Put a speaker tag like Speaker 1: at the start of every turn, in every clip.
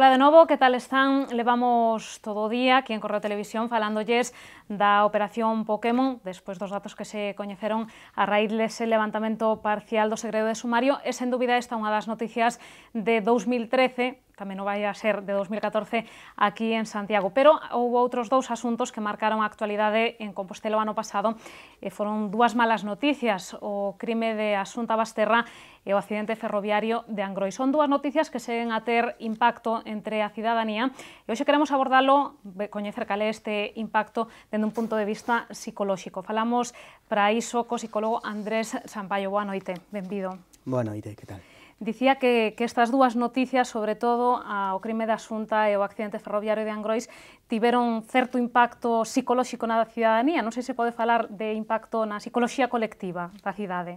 Speaker 1: Ola de novo, que tal están? Levamos todo o día aquí en Correo Televisión falándolles da Operación Pokémon despois dos datos que se coñeceron a raíz dese levantamento parcial do segredo de sumario e, sen dúbida, esta unha das noticias de 2013 tamén non vai a ser de 2014 aquí en Santiago. Pero houve outros dous asuntos que marcaron a actualidade en Compostela o ano pasado e foron dúas malas noticias, o crime de Asunta Basterra e o accidente ferroviario de Angroi. Son dúas noticias que seguen a ter impacto entre a cidadanía e hoxe queremos abordalo, coñecer cal é este impacto dende un punto de vista psicolóxico. Falamos para iso co psicólogo Andrés Sampaio. Boa noite, benvido.
Speaker 2: Boa noite, que tal?
Speaker 1: Dicía que, que estas dúas noticias, sobre todo a, o crime da Xunta e o accidente ferroviario de Angrois, tiveron certo impacto psicolóxico na cidadanía. Non sei se pode falar de impacto na psicología colectiva da cidade.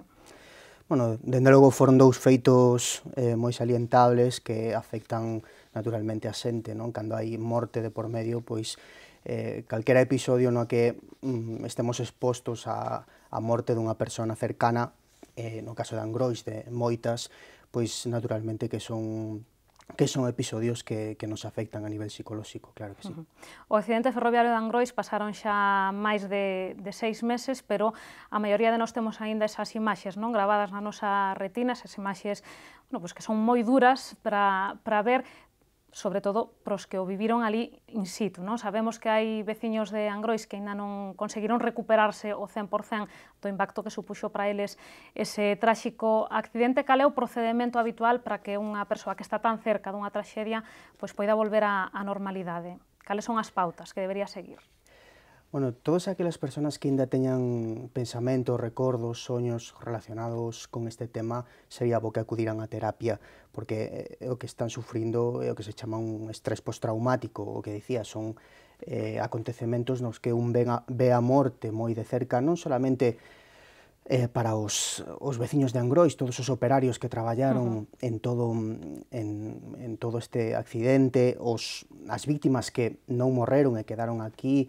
Speaker 2: Bueno, dende logo foron dous feitos eh, moi salientables que afectan naturalmente a xente, non? Cando hai morte de por medio, pois eh, calquera episodio no que mm, estemos expostos a, a morte dunha persona cercana eh, no caso de Angrois, de moitas, pois naturalmente que son que son episodios que, que nos afectan a nivel psicolóxico, claro que sí. Uh
Speaker 1: -huh. O accidente ferroviario de Angrois pasaron xa máis de, de seis meses, pero a maioría de nós temos aínda esas imaxes non gravadas na nosa retina, esas imaxes bueno, pois que son moi duras para, para ver, sobre todo pros que o viviron ali in situ. Non? Sabemos que hai veciños de Angrois que ainda non conseguiron recuperarse o 100% do impacto que supuxo para eles ese tráxico accidente. Cal é o procedimento habitual para que unha persoa que está tan cerca dunha traxedia pois poida volver á normalidade? Cales son as pautas que debería seguir?
Speaker 2: Bueno, todas aquelas persoas que ainda teñan pensamentos, recordos, soños relacionados con este tema, sería bo que acudiran a terapia, porque o que están sufrindo é o que se chama un estrés postraumático, o que dicía, son eh, acontecementos nos que un ve ve a morte moi de cerca, non solamente eh, para os, os veciños de Angrois, todos os operarios que traballaron uh -huh. en, todo, en, en todo este accidente, os, as víctimas que non morreron e quedaron aquí,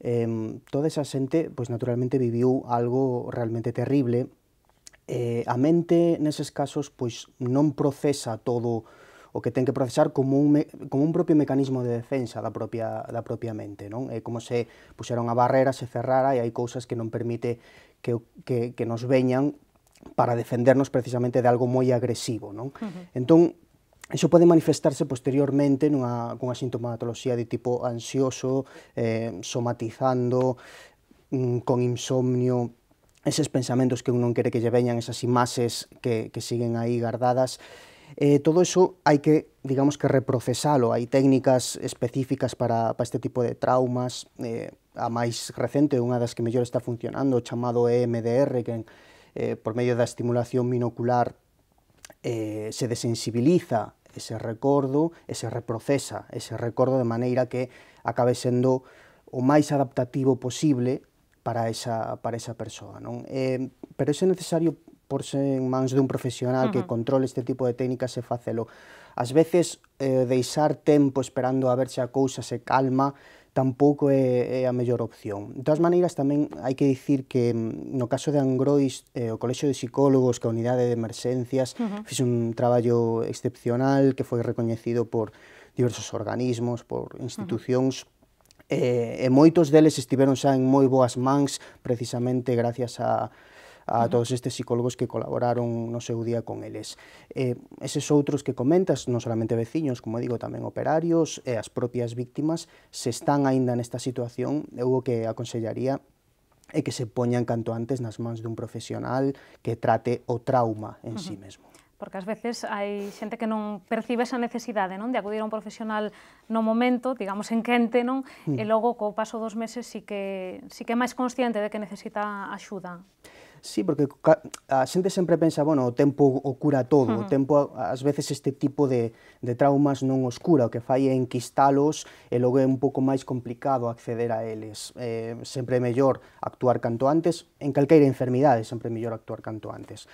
Speaker 2: eh, toda esa xente, pois naturalmente viviu algo realmente terrible. Eh, a mente neses casos pois non procesa todo o que ten que procesar como un, como un propio mecanismo de defensa da propia, da propia mente. Non? É como se puxera unha barrera, se cerrara e hai cousas que non permite que, que, que nos veñan para defendernos precisamente de algo moi agresivo. Non? Uh -huh. Entón, Iso pode manifestarse posteriormente nunha, cunha sintomatoloxía de tipo ansioso, eh, somatizando, mm, con insomnio, eses pensamentos que un non quere que lle veñan, esas imaxes que, que siguen aí guardadas, Eh, todo iso hai que, digamos, que reprocesalo. Hai técnicas específicas para, para este tipo de traumas. Eh, a máis recente, unha das que mellor está funcionando, o chamado EMDR, que eh, por medio da estimulación minocular eh, se desensibiliza ese recordo e se reprocesa ese recordo de maneira que acabe sendo o máis adaptativo posible para esa, para esa persoa. Non? Eh, pero é necesario porse en mans dun profesional uh -huh. que controle este tipo de técnicas e facelo. Ás veces eh, deixar tempo esperando a ver se a cousa se calma tampouco é, é a mellor opción. De todas maneiras, tamén hai que dicir que mm, no caso de Angrois, eh, o Colexo de Psicólogos, que a Unidade de Emerxencias, uh -huh. fixe un traballo excepcional que foi recoñecido por diversos organismos, por institucións, uh -huh eh, e moitos deles estiveron xa en moi boas mans precisamente gracias a a todos estes psicólogos que colaboraron no seu día con eles. Eh, eses outros que comentas, non solamente veciños, como digo, tamén operarios e eh, as propias víctimas, se están aínda nesta situación, eu o que aconsellaría é que se poñan canto antes nas mans dun profesional que trate o trauma en uh -huh. sí mesmo
Speaker 1: porque ás veces hai xente que non percibe esa necesidade, non, de acudir a un profesional no momento, digamos en quente, non, mm. e logo co paso dos meses si que si que é máis consciente de que necesita axuda.
Speaker 2: Sí, porque a xente sempre pensa, bueno, o tempo o cura todo, uh -huh. o tempo ás veces este tipo de, de traumas non os cura, o que fai é enquistalos e logo é un pouco máis complicado acceder a eles. Eh, sempre é mellor actuar canto antes, en calqueira enfermidade sempre é mellor actuar canto antes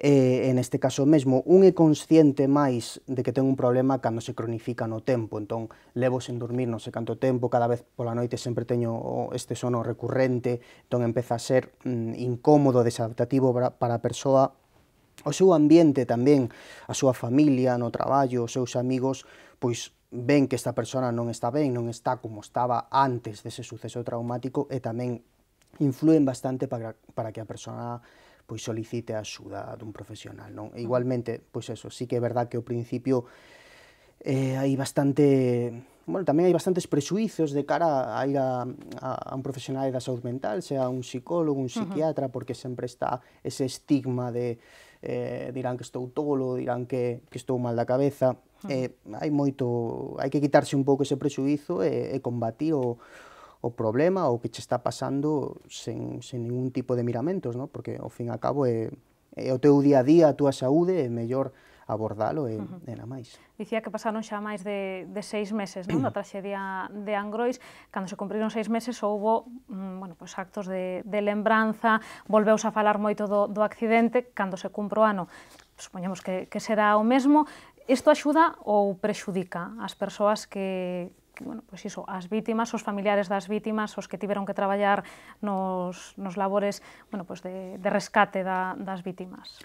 Speaker 2: eh, en este caso mesmo un é consciente máis de que ten un problema cando se cronifica no tempo, entón levo sen dormir non sei canto tempo, cada vez pola noite sempre teño este sono recurrente, entón empeza a ser mm, incómodo, desadaptativo para, a persoa, o seu ambiente tamén, a súa familia, no traballo, os seus amigos, pois ven que esta persona non está ben, non está como estaba antes dese suceso traumático e tamén influen bastante para, para que a persona pois solicite a axuda dun profesional, non? E igualmente, pois eso, sí que é verdad que ao principio eh, hai bastante bueno, tamén hai bastantes prexuizos de cara a ir a, a, a un profesional da saúde mental, sea un psicólogo, un psiquiatra, uh -huh. porque sempre está ese estigma de eh, dirán que estou tolo, dirán que, que estou mal da cabeza. Uh -huh. eh, hai moito, hai que quitarse un pouco ese prexuizo e, eh, e combatir o, o problema ou que che está pasando sen, sen ningún tipo de miramentos, no? porque ao fin e ao cabo é, é o teu día a día, a túa saúde, é mellor abordalo e, uh -huh. e na máis.
Speaker 1: Dicía que pasaron xa máis de, de seis meses non? da tragedia de Angrois. Cando se cumpriron seis meses houbo mm, bueno, pues pois, actos de, de lembranza, volveus a falar moito do, do accidente, cando se cumpro ano supoñemos que, que será o mesmo. Isto axuda ou prexudica as persoas que, que, bueno, pois iso, as vítimas, os familiares das vítimas, os que tiveron que traballar nos, nos labores bueno, pois de, de rescate da, das vítimas.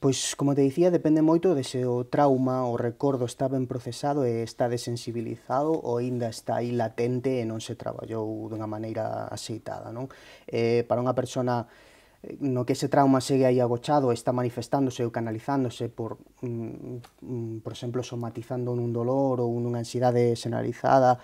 Speaker 2: Pois, como te dicía, depende moito de se o trauma, o recordo está ben procesado e está desensibilizado ou ainda está aí latente e non se traballou dunha maneira aceitada. Non? Eh, para unha persona no que ese trauma segue aí agochado, está manifestándose ou canalizándose por, mm, mm, por exemplo, somatizando nun dolor ou nunha ansiedade xeneralizada,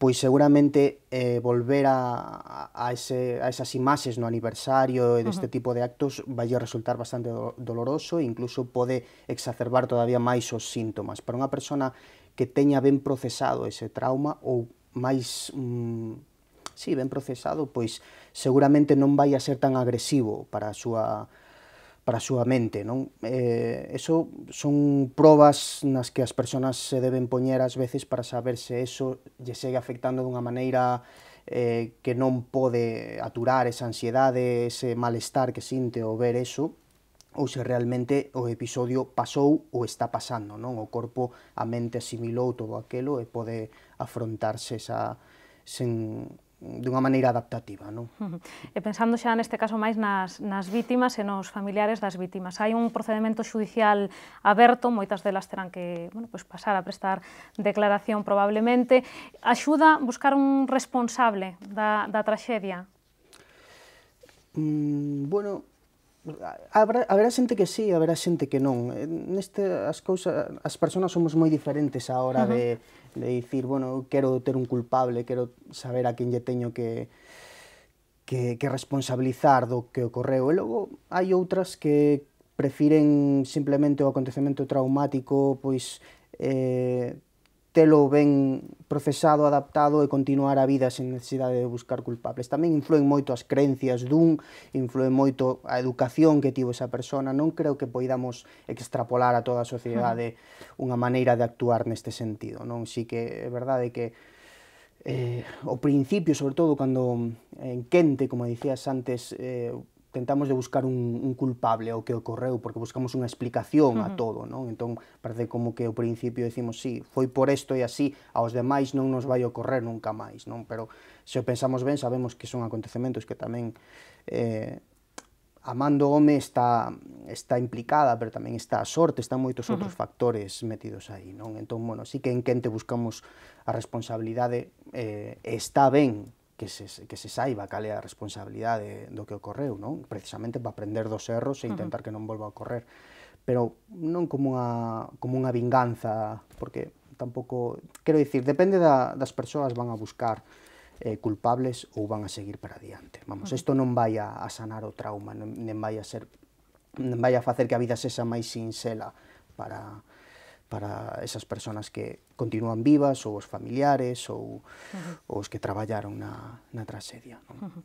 Speaker 2: pois seguramente eh, volver a, a, ese, a esas imaxes no aniversario e deste uh -huh. tipo de actos vai resultar bastante do, doloroso e incluso pode exacerbar todavía máis os síntomas. Para unha persona que teña ben procesado ese trauma ou máis mm, si sí, ben procesado, pois seguramente non vai a ser tan agresivo para a súa para a súa mente, non? Eh, eso son probas nas que as persoas se deben poñer ás veces para saber se eso lle segue afectando dunha maneira eh, que non pode aturar esa ansiedade, ese malestar que sinte ao ver eso, ou se realmente o episodio pasou ou está pasando, non? O corpo, a mente asimilou todo aquelo e pode afrontarse esa sen dunha maneira adaptativa. Non?
Speaker 1: E pensando xa neste caso máis nas, nas vítimas e nos familiares das vítimas, hai un procedimento judicial aberto, moitas delas terán que bueno, pues pois pasar a prestar declaración probablemente. Axuda buscar un responsable da, da traxedia?
Speaker 2: Mm, bueno, habrá, habrá xente que sí, habrá xente que non. Eh, neste, as cousas, as persoas somos moi diferentes á hora uh -huh. de, de dicir, bueno, quero ter un culpable, quero saber a quen lle teño que, que, que responsabilizar do que ocorreu. E logo hai outras que prefiren simplemente o acontecemento traumático, pois eh, telo ben procesado, adaptado e continuar a vida sen necesidade de buscar culpables. Tamén influen moito as creencias dun, influen moito a educación que tivo esa persona. Non creo que poidamos extrapolar a toda a sociedade unha maneira de actuar neste sentido. Non Si que é verdade que eh, o principio, sobre todo, cando en quente, como dicías antes, eh, tentamos de buscar un, un culpable ao que ocorreu, porque buscamos unha explicación uh -huh. a todo, non? Entón, parece como que ao principio decimos, sí, foi por isto e así, aos demais non nos vai ocorrer nunca máis, non? Pero se o pensamos ben, sabemos que son acontecementos que tamén eh, Amando man home está, está implicada, pero tamén está a sorte, están moitos uh -huh. outros factores metidos aí, non? Entón, bueno, sí que en Quente buscamos a responsabilidade, eh, está ben, que se, que se saiba cal é a responsabilidade do que ocorreu, non? Precisamente para aprender dos erros e intentar que non volva a ocorrer. Pero non como unha, como unha vinganza, porque tampouco... Quero dicir, depende da, das persoas van a buscar eh, culpables ou van a seguir para adiante. Vamos, isto non vai a, sanar o trauma, non, non vai a ser non vai a facer que a vida sexa máis sinxela para, para esas personas que continúan vivas ou os familiares ou uh -huh. os que traballaron na, na tragedia.
Speaker 1: Non? Uh -huh.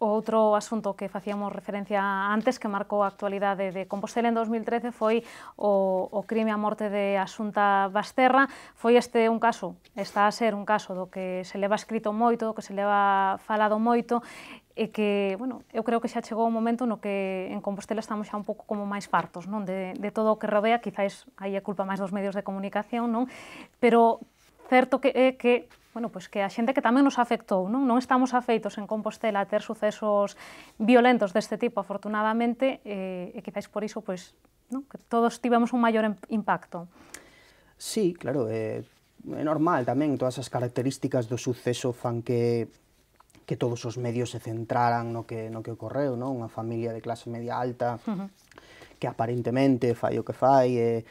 Speaker 1: O outro asunto que facíamos referencia antes, que marcou a actualidade de Compostela en 2013, foi o, o crime a morte de Asunta Basterra. Foi este un caso, está a ser un caso do que se leva escrito moito, do que se leva falado moito, e que, bueno, eu creo que xa chegou o momento no que en Compostela estamos xa un pouco como máis fartos, non? De, de todo o que rodea, quizáis aí a culpa máis dos medios de comunicación, non? Pero certo que é que bueno, pois que a xente que tamén nos afectou, non? Non estamos afeitos en Compostela a ter sucesos violentos deste tipo, afortunadamente, eh, e quizáis por iso, pois, non? que todos tivemos un maior impacto.
Speaker 2: Sí, claro, eh, é normal tamén, todas as características do suceso fan que que todos os medios se centraran no que no que ocorreu, non? Unha familia de clase media alta uh -huh. que aparentemente fai o que fai, eh,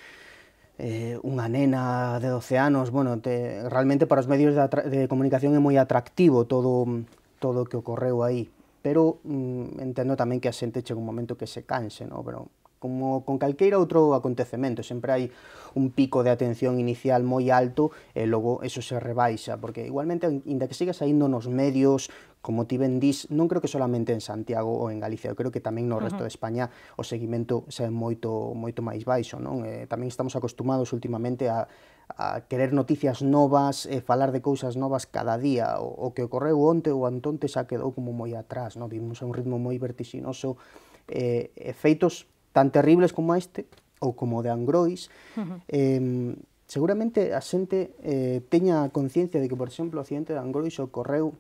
Speaker 2: eh, unha nena de 12 anos, bueno, te, realmente para os medios de, de comunicación é moi atractivo todo todo o que ocorreu aí, pero mm, entendo tamén que a xente chega un momento que se canse, no? pero Como con calqueira outro acontecemento, sempre hai un pico de atención inicial moi alto e logo eso se rebaixa, porque igualmente, inda que siga saindo nos medios, como ti ben dis, non creo que solamente en Santiago ou en Galicia, eu creo que tamén no resto de España o seguimento xa é moito, moito máis baixo, non? Eh, tamén estamos acostumados últimamente a, a querer noticias novas, e eh, falar de cousas novas cada día, o, o que ocorreu onte ou antonte xa quedou como moi atrás, non? Vimos a un ritmo moi vertixinoso, eh, efeitos tan terribles como este, ou como de Angrois, uh -huh. eh, seguramente a xente eh, teña conciencia de que, por exemplo, o accidente de Angrois ocorreu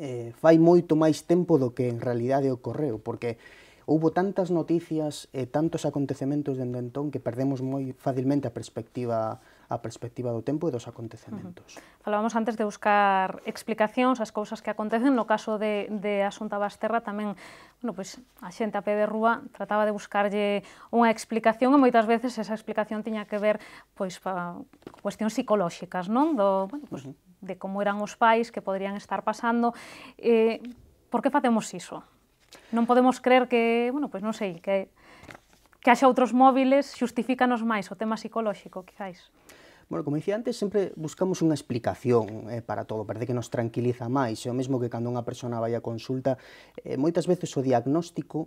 Speaker 2: eh, fai moito máis tempo do que en realidade ocorreu, porque houbo tantas noticias e tantos acontecementos dende entón que perdemos moi facilmente a perspectiva a perspectiva do tempo e dos acontecementos.
Speaker 1: Uh -huh. Falábamos antes de buscar explicacións ás cousas que acontecen, no caso de, de Asunta Basterra tamén bueno, pois, a xente a pé de rúa trataba de buscarlle unha explicación e moitas veces esa explicación tiña que ver pois, pa, cuestións psicolóxicas, non? Do, bueno, pois, uh -huh. de como eran os pais que poderían estar pasando. Eh, por que facemos iso? Non podemos creer que, bueno, pois non sei, que que haxa outros móviles xustifícanos máis o tema psicolóxico, quizáis.
Speaker 2: Bueno, como dicía antes, sempre buscamos unha explicación eh, para todo, parece que nos tranquiliza máis, é o mesmo que cando unha persona vai a consulta, eh, moitas veces o diagnóstico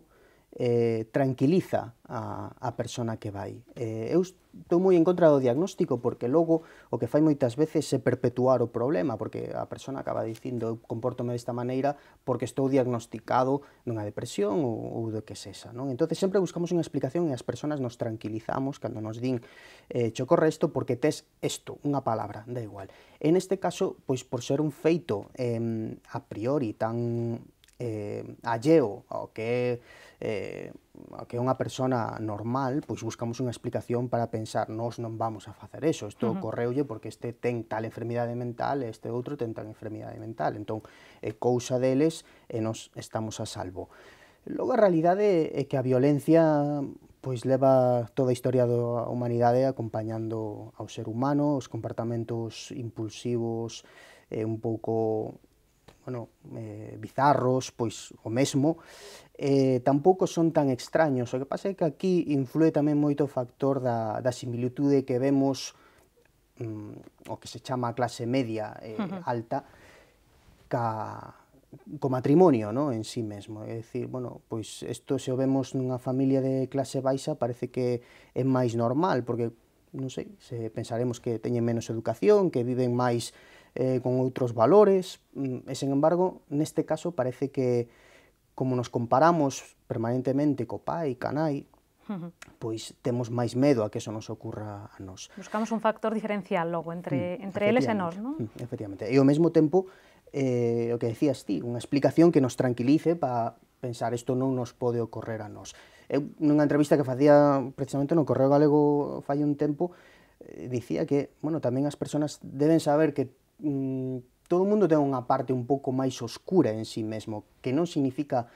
Speaker 2: eh, tranquiliza a, a persona que vai. Eh, eu estou moi en contra do diagnóstico porque logo o que fai moitas veces é perpetuar o problema porque a persona acaba dicindo eu comportome desta maneira porque estou diagnosticado dunha depresión ou, ou do que sexa. Non? Entón sempre buscamos unha explicación e as persoas nos tranquilizamos cando nos din eh, chocorre isto porque tes isto, unha palabra, da igual. En este caso, pois por ser un feito eh, a priori tan eh, alleo ao que eh, ao que é unha persona normal, pois buscamos unha explicación para pensar, nós non vamos a facer eso, isto uh -huh. correulle porque este ten tal enfermidade mental, este outro ten tal enfermidade mental, entón é cousa deles e nos estamos a salvo. Logo a realidade é que a violencia pois leva toda a historia da humanidade acompañando ao ser humano, os comportamentos impulsivos, eh, un pouco bueno, eh, bizarros, pois o mesmo, eh, tampouco son tan extraños. O que pasa é que aquí influe tamén moito o factor da, da similitude que vemos mm, o que se chama a clase media eh, uh -huh. alta ca, co matrimonio ¿no? en sí mesmo. É dicir, bueno, pois isto se o vemos nunha familia de clase baixa parece que é máis normal, porque, non sei, se pensaremos que teñen menos educación, que viven máis eh, con outros valores, mm, e sen embargo, neste caso parece que como nos comparamos permanentemente co pai, canai, Uh -huh. pois temos máis medo a que eso nos ocurra a nós.
Speaker 1: Buscamos un factor diferencial logo entre, mm, entre eles e nós, non?
Speaker 2: efectivamente. Mm, e ao mesmo tempo, eh, o que decías ti, unha explicación que nos tranquilice para pensar isto non nos pode ocorrer a nós. Eu, nunha entrevista que facía precisamente no Correo Galego fai un tempo, eh, dicía que, bueno, tamén as persoas deben saber que mm, todo mundo ten unha parte un pouco máis oscura en sí mesmo, que non significa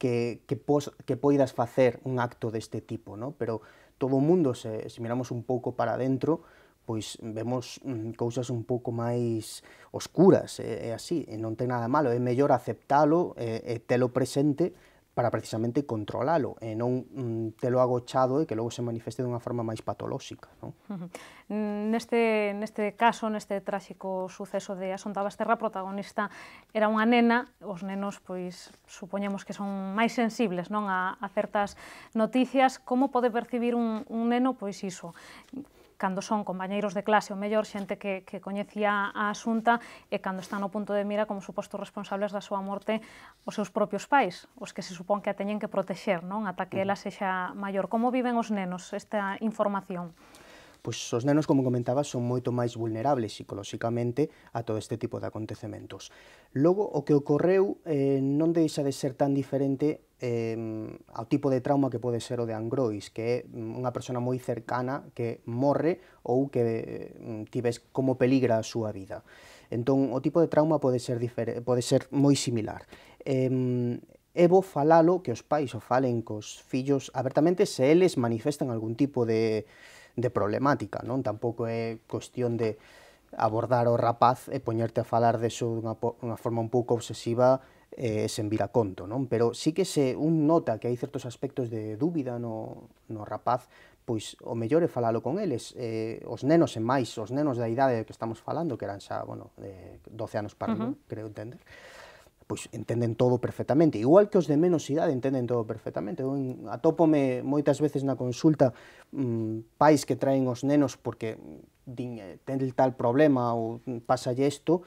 Speaker 2: que, que, pos, que poidas facer un acto deste tipo, ¿no? pero todo o mundo, se, se miramos un pouco para dentro, pois vemos mm, cousas un pouco máis oscuras, é, é así, e non ten nada malo, é mellor aceptalo, e, e telo presente, para precisamente controlalo e non mm, te lo agochado e que logo se manifeste dunha forma máis patolóxica. Non?
Speaker 1: Neste, neste caso, neste tráxico suceso de Asonta Basterra, protagonista era unha nena, os nenos, pois, supoñemos que son máis sensibles non a, a certas noticias, como pode percibir un, un neno, pois iso, cando son compañeiros de clase ou mellor xente que, que coñecía a asunta e cando están ao punto de mira como supostos responsables da súa morte os seus propios pais, os que se supón que a teñen que protexer, non? Ata que ela sexa maior. Como viven os nenos esta información?
Speaker 2: pois os nenos, como comentaba, son moito máis vulnerables psicolóxicamente a todo este tipo de acontecementos. Logo, o que ocorreu eh, non deixa de ser tan diferente eh, ao tipo de trauma que pode ser o de Angrois, que é mm, unha persona moi cercana que morre ou que eh, mm, tives como peligra a súa vida. Entón, o tipo de trauma pode ser, pode ser moi similar. Eh, é bo falalo que os pais o falen cos fillos abertamente se eles manifestan algún tipo de de problemática, non? Tampouco é cuestión de abordar o rapaz e poñerte a falar deso dunha, unha forma un pouco obsesiva e eh, sen vir a conto, non? Pero sí que se un nota que hai certos aspectos de dúbida no, no rapaz, pois o mellor é falalo con eles. Eh, os nenos e máis, os nenos da idade que estamos falando, que eran xa, bueno, eh, de 12 anos para uh -huh. non, creo entender, eh, pois entenden todo perfectamente, igual que os de menos idade entenden todo perfectamente. Eu atópome moitas veces na consulta mmm, pais que traen os nenos porque din, eh, ten tal problema ou pasalle isto,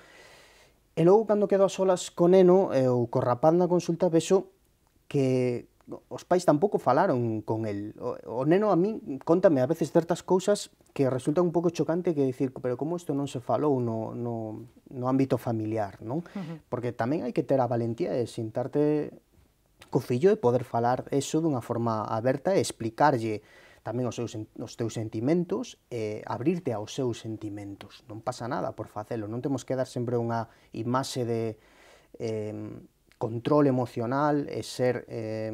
Speaker 2: e logo cando quedo a solas con neno eh, ou co rapaz na consulta vexo que os pais tampouco falaron con el. O, o neno a min contame a veces certas cousas que resultan un pouco chocante que decir, pero como isto non se falou no, no, no ámbito familiar, non? Uh -huh. Porque tamén hai que ter a valentía de sentarte co fillo e poder falar eso dunha forma aberta e explicarlle tamén os, seus, os teus sentimentos e abrirte aos seus sentimentos. Non pasa nada por facelo, non temos que dar sempre unha imaxe de... Eh, control emocional e ser eh,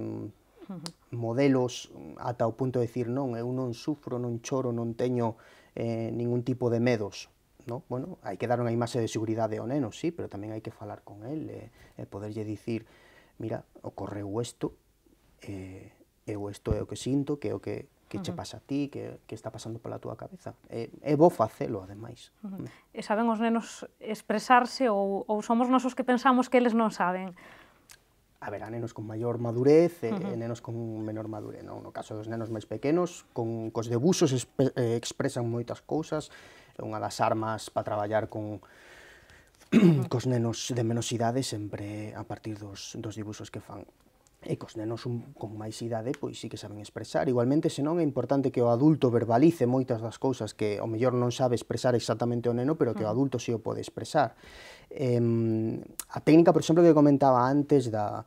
Speaker 2: modelos ata o punto de decir non, eu non sufro, non choro, non teño eh, ningún tipo de medos. No? Bueno, hai que dar unha imaxe de seguridade ao neno, sí, pero tamén hai que falar con el eh, e, eh, poderlle dicir, mira, ocorreu isto, eh, eu isto é o que sinto, que é o que que uh -huh. che pasa a ti, que, que está pasando pola túa cabeza. Eh, é, é bo facelo, ademais.
Speaker 1: Uh -huh. E saben os nenos expresarse ou, ou somos nosos que pensamos que eles non saben?
Speaker 2: A ver, a nenos con maior madurez e, uh -huh. e nenos con menor madurez. Non? No caso dos nenos máis pequenos, con cos debusos eh, expresan moitas cousas, é unha das armas para traballar con, cos nenos de menos idade sempre a partir dos, dos dibuxos que fan. E cos nenos un, con máis idade, pois sí que saben expresar. Igualmente, senón é importante que o adulto verbalice moitas das cousas que o mellor non sabe expresar exactamente o neno, pero que o mm. adulto sí o pode expresar. Eh, a técnica, por exemplo, que comentaba antes da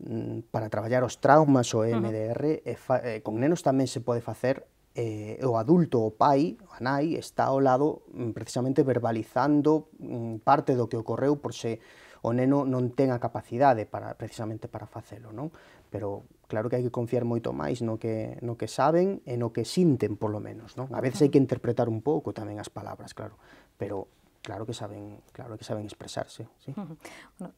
Speaker 2: mm, para traballar os traumas o EMDR, uh -huh. e fa, e, eh, con nenos tamén se pode facer eh, o adulto, o pai, a nai, está ao lado mm, precisamente verbalizando parte do que ocorreu por se o neno non ten a capacidade para precisamente para facelo, non? Pero claro que hai que confiar moito máis no que no que saben e no que sinten, por lo menos, non? A veces hai que interpretar un pouco tamén as palabras, claro, pero claro que saben, claro que saben expresarse. ¿sí?
Speaker 1: Bueno,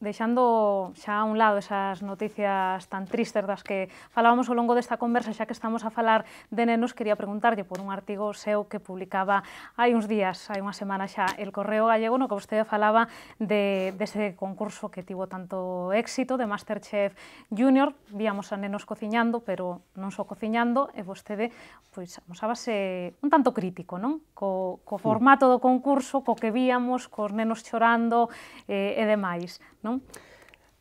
Speaker 1: deixando a un lado esas noticias tan tristes las que falábamos largo de esta conversa, ya que estamos a falar de nenos, quería preguntarle por un artigo seu que publicaba hai unos días, hai una semana ya, el Correo Gallego, no que vostede falaba de, ese concurso que tuvo tanto éxito de Masterchef Junior, víamos a nenos cocinando, pero non só cociñando, e eh, vostede pois, pues, amosábase un tanto crítico, ¿no? Co, co formato do concurso, co que vía víamos cos nenos chorando eh, e demais, non?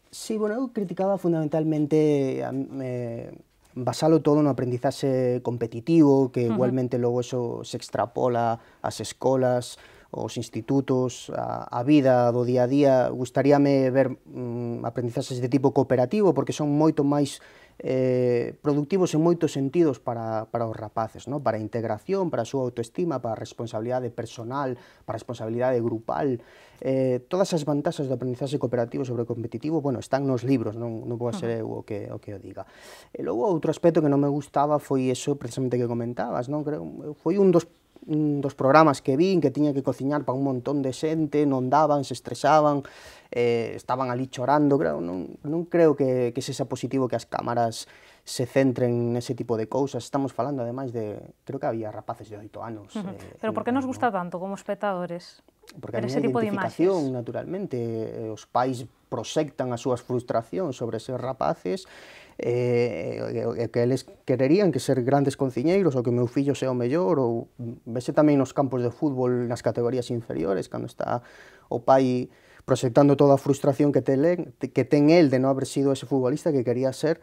Speaker 2: Sí, bueno, eu criticaba fundamentalmente a, eh, basalo todo no aprendizaxe competitivo, que uh -huh. igualmente logo eso se extrapola ás escolas, os institutos, a, a vida do día a día, gustaríame ver mm, aprendizaxes de tipo cooperativo, porque son moito máis eh, productivos en moitos sentidos para, para os rapaces, no? para a integración, para a súa autoestima, para a responsabilidade personal, para a responsabilidade grupal. Eh, todas as vantaxes do aprendizaxe cooperativo sobre o competitivo, bueno, están nos libros, non, non vou a ser eu o que o, que o diga. E logo outro aspecto que non me gustaba foi eso precisamente que comentabas, non? Creo, foi un dos un dos programas que vin que tiña que cociñar para un montón de xente, non daban, se estresaban, eh, estaban ali chorando, creo, non, non creo que, que sexa positivo que as cámaras se centren nese tipo de cousas. Estamos falando, ademais, de... Creo que había rapaces de oito anos. Uh -huh.
Speaker 1: eh, Pero por que nos gusta tanto como espectadores? Porque Pero a ese tipo de
Speaker 2: naturalmente, eh, os pais proxectan as súas frustracións sobre ser rapaces eh, que eles quererían que ser grandes conciñeiros ou que o meu fillo sea o mellor ou vese tamén nos campos de fútbol nas categorías inferiores cando está o pai proxectando toda a frustración que ten, que ten el de non haber sido ese futbolista que quería ser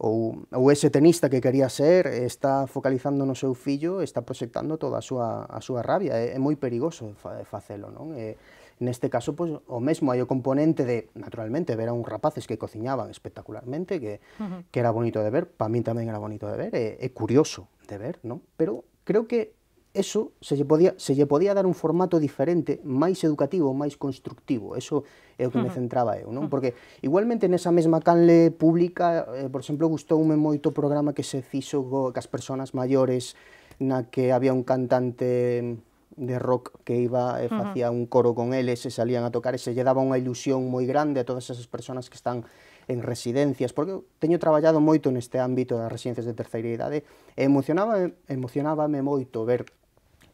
Speaker 2: ou, ou ese tenista que quería ser está focalizando no seu fillo, está proxectando toda a súa, a súa rabia, é, é moi perigoso facelo, non? E, neste caso, pois, o mesmo hai o componente de, naturalmente, ver a uns rapaces que cociñaban espectacularmente, que, uh -huh. que era bonito de ver, para min tamén era bonito de ver, é, é curioso de ver, non? Pero creo que eso se lle podía, se lle podía dar un formato diferente, máis educativo, máis constructivo. Eso é o que me centraba eu, non? Porque igualmente nesa mesma canle pública, eh, por exemplo, gustoume moito o programa que se fixo coas persoas maiores na que había un cantante de rock que iba e eh, facía un coro con eles e salían a tocar e se lle daba unha ilusión moi grande a todas esas persoas que están en residencias, porque teño traballado moito neste ámbito das residencias de terceira idade e emocionaba, emocionábame moito ver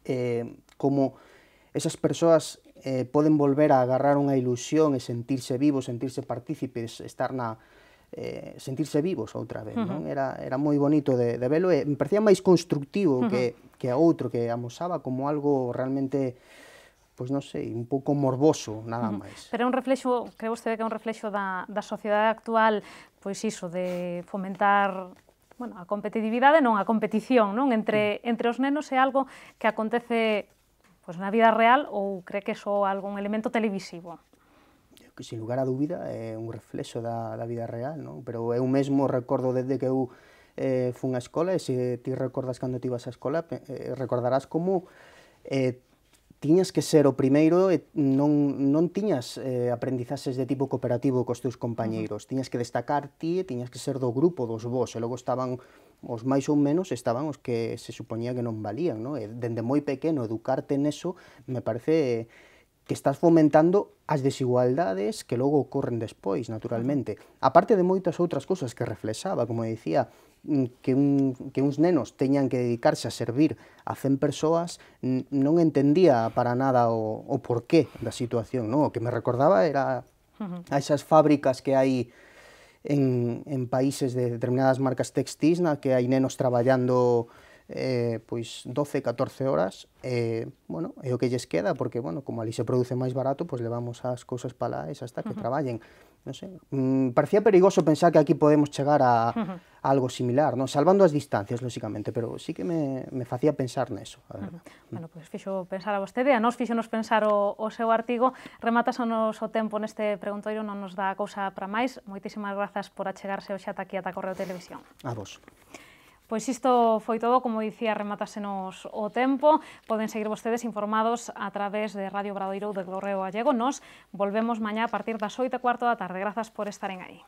Speaker 2: eh, como esas persoas eh, poden volver a agarrar unha ilusión e sentirse vivos, sentirse partícipes, estar na eh, sentirse vivos outra vez, uh -huh. non? Era era moi bonito de, de velo e me parecía máis constructivo uh -huh. que que a outro que amosaba como algo realmente pois non sei, un pouco morboso, nada máis.
Speaker 1: Pero é un reflexo, creo vostede que é un reflexo da, da sociedade actual, pois iso, de fomentar bueno, a competitividade non, a competición non entre, entre os nenos é algo que acontece pois, na vida real ou cree que só algún elemento televisivo?
Speaker 2: Que sin lugar a dúbida é un reflexo da, da vida real, non? pero eu mesmo recordo desde que eu eh, fun á escola, e se ti recordas cando ti vas á escola, eh, recordarás como eh, tiñas que ser o primeiro e non, non tiñas eh, aprendizaxes de tipo cooperativo cos teus compañeiros. Uh -huh. Tiñas que destacar ti e tiñas que ser do grupo dos vos e logo estaban os máis ou menos estaban os que se supoñía que non valían, no? E dende moi pequeno educarte neso me parece que estás fomentando as desigualdades que logo ocorren despois, naturalmente. A parte de moitas outras cousas que reflexaba, como dicía, Mm, que, un, que uns nenos teñan que dedicarse a servir a 100 persoas non entendía para nada o, o porqué da situación, non? O que me recordaba era a esas fábricas que hai en, en países de determinadas marcas textis na que hai nenos traballando eh, pois 12, 14 horas, eh, bueno, é o que lles queda, porque, bueno, como ali se produce máis barato, pois levamos as cousas para lá, esas hasta que uh -huh. traballen non sei, mm, parecía perigoso pensar que aquí podemos chegar a, a algo similar, non salvando as distancias, lóxicamente, pero sí que me, me facía pensar neso. A ver. Uh -huh. Mm. Bueno,
Speaker 1: pois pues, fixo pensar a vostede, a nos nos pensar o, o seu artigo, rematas o noso tempo neste preguntoiro, non nos dá cousa para máis, moitísimas grazas por achegarse hoxe ata aquí, ata Correo Televisión. A vos. Pois isto foi todo, como dicía, rematásenos o tempo. Poden seguir vostedes informados a través de Radio Bradoiro de Correo Gallego. Nos volvemos mañá a partir das 8 e cuarto da tarde. Grazas por estaren aí.